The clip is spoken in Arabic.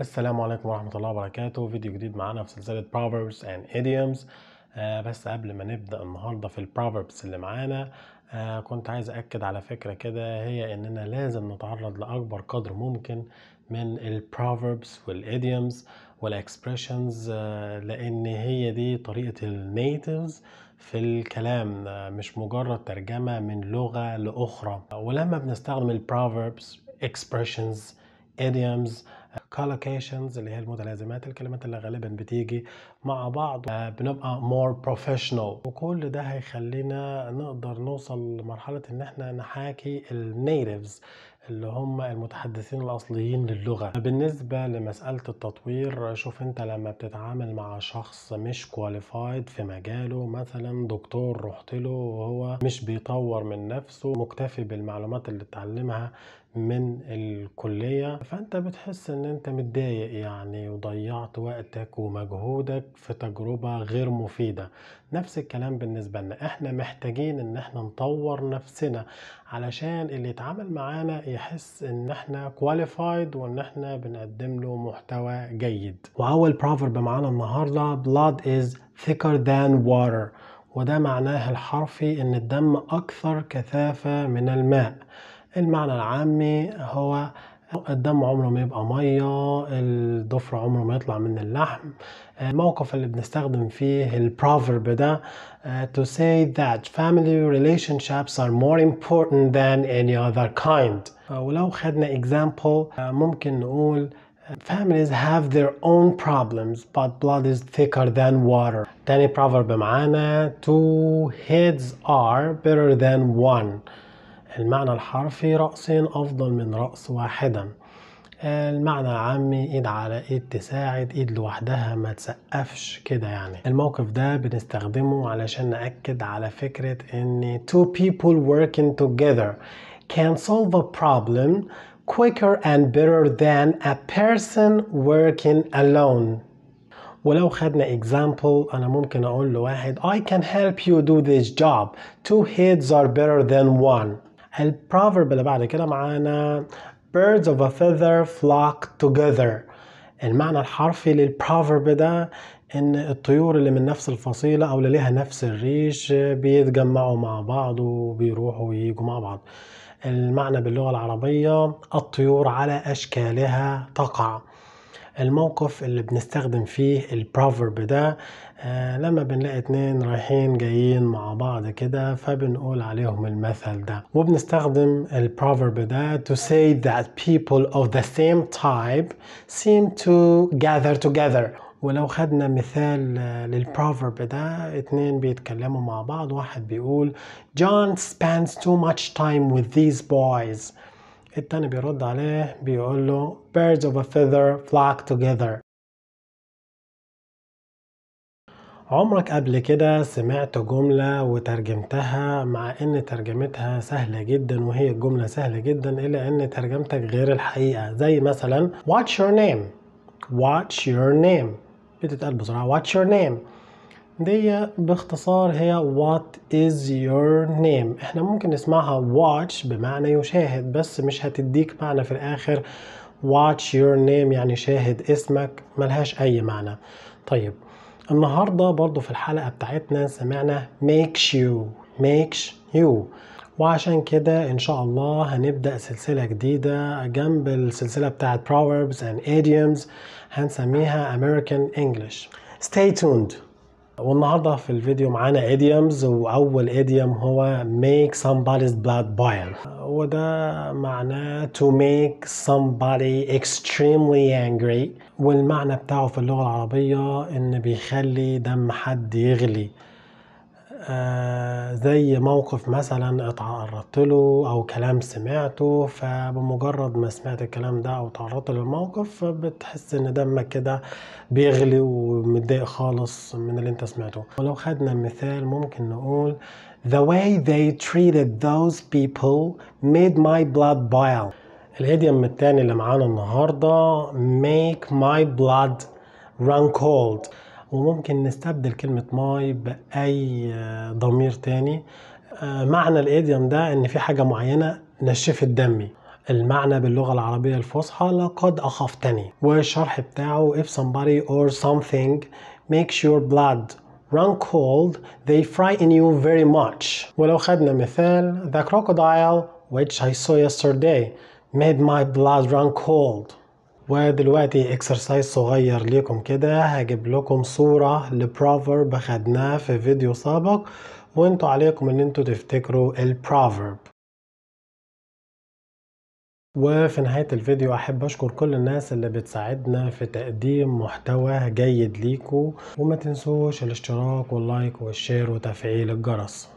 السلام عليكم ورحمة الله وبركاته فيديو جديد معانا في سلسلة Proverbs and Idioms آه بس قبل ما نبدأ النهاردة في Proverbs اللي معانا آه كنت عايز أكد على فكرة كده هي إننا لازم نتعرض لأكبر قدر ممكن من Proverbs والIdioms والExpressions آه لأن هي دي طريقة النيتيفز في الكلام آه مش مجرد ترجمة من لغة لأخرى ولما بنستخدم Proverbs, expressions idioms collocations اللي هي المتلازمات الكلمات اللي غالبا بتيجي مع بعض آه، بنبقى more professional وكل ده هيخلينا نقدر نوصل لمرحلة ان احنا نحاكي النيتيفز اللي هم المتحدثين الأصليين للغة بالنسبة لمسألة التطوير شوف أنت لما بتتعامل مع شخص مش كواليفايد في مجاله مثلا دكتور رحت له وهو مش بيطور من نفسه مكتفي بالمعلومات اللي اتعلمها من الكلية فأنت بتحس إن أنت متضايق يعني وضيعت وقتك ومجهودك في تجربة غير مفيدة نفس الكلام بالنسبة لنا إحنا محتاجين إن إحنا نطور نفسنا علشان اللي يتعامل معانا يحس ان احنا كواليفايد وان احنا بنقدم له محتوى جيد واول بروفرب معانا النهارده blood is thicker than water وده معناه الحرفي ان الدم اكثر كثافه من الماء المعنى العامي هو الدم عمره ما يبقى ميه الضفر عمره ما يطلع من اللحم الموقف اللي بنستخدم فيه البروفرب ده to say that family relationships are more important than any other kind ولو خدنا example ممكن نقول Families have their own problems, but blood is thicker than water. تاني proverb معانا two heads are better than one. المعنى الحرفي رأسين أفضل من رأس واحدا المعنى العامي ايد على ايد تساعد ايد لوحدها ما تسقفش كده يعني الموقف ده بنستخدمه علشان نأكد على فكرة ان two people working together can solve a problem quicker and better than a person working alone ولو خدنا example أنا ممكن أقول لواحد I can help you do this job two heads are better than one هالبروفرب اللي بعد كده معانا birds of a feather flock together المعنى الحرفي للبروفرب ده ان الطيور اللي من نفس الفصيلة او اللي ليها نفس الريش بيتجمعوا مع بعض وبيروحوا ويجوا مع بعض المعنى باللغة العربية الطيور على اشكالها تقع الموقف اللي بنستخدم فيه البروفرب ده آه لما بنلاقي اتنين رايحين جايين مع بعض كده فبنقول عليهم المثل ده وبنستخدم البروفرب ده to say that people of the same type seem to gather together ولو خدنا مثال آه، للبروفرب ده اتنين بيتكلموا مع بعض واحد بيقول John spends too much time with these boys التاني بيرد عليه بيقول له birds of a feather flock together عمرك قبل كده سمعت جملة وترجمتها مع ان ترجمتها سهلة جدا وهي الجملة سهلة جدا الا ان ترجمتك غير الحقيقة زي مثلا what's your name what's your name بتتقال بسرعة what's your name دي باختصار هي what is your name احنا ممكن نسمعها watch بمعنى يشاهد بس مش هتديك معنى في الاخر watch your name يعني شاهد اسمك ملهاش اي معنى طيب النهاردة برضو في الحلقة بتاعتنا سمعنا makes you makes you وعشان كده ان شاء الله هنبدأ سلسلة جديدة جنب السلسلة بتاعت proverbs and idioms هنسميها American English stay tuned والنهاردة في الفيديو معانا ايديومز واول ايديوم هو make somebody's blood boil وده معناه to make somebody extremely angry والمعنى بتاعه في اللغة العربية ان بيخلي دم حد يغلي آه، زي موقف مثلا اتعرضت له او كلام سمعته فبمجرد ما سمعت الكلام ده او تعرضت للموقف بتحس ان دمك كده بيغلي ومتضايق خالص من اللي انت سمعته ولو خدنا مثال ممكن نقول The way they treated those people made my blood boil الإيديم التاني اللي معانا النهاردة make my blood run cold وممكن نستبدل كلمة ماي بأي آه، ضمير تاني آه، معنى الإيديوم ده إن في حاجة معينة نشفت دمي المعنى باللغة العربية الفصحى لقد أخفتني والشرح بتاعه if somebody or something makes your blood run cold they frighten you very much ولو خدنا مثال the crocodile which I saw yesterday made my blood run cold ودلوقتي اكسرسايز صغير ليكم كده هجيب لكم صورة لبروفرب خدناه في فيديو سابق وانتوا عليكم ان انتوا تفتكروا البروفرب وفي نهاية الفيديو أحب أشكر كل الناس اللي بتساعدنا في تقديم محتوى جيد ليكو وما تنسوش الاشتراك واللايك والشير وتفعيل الجرس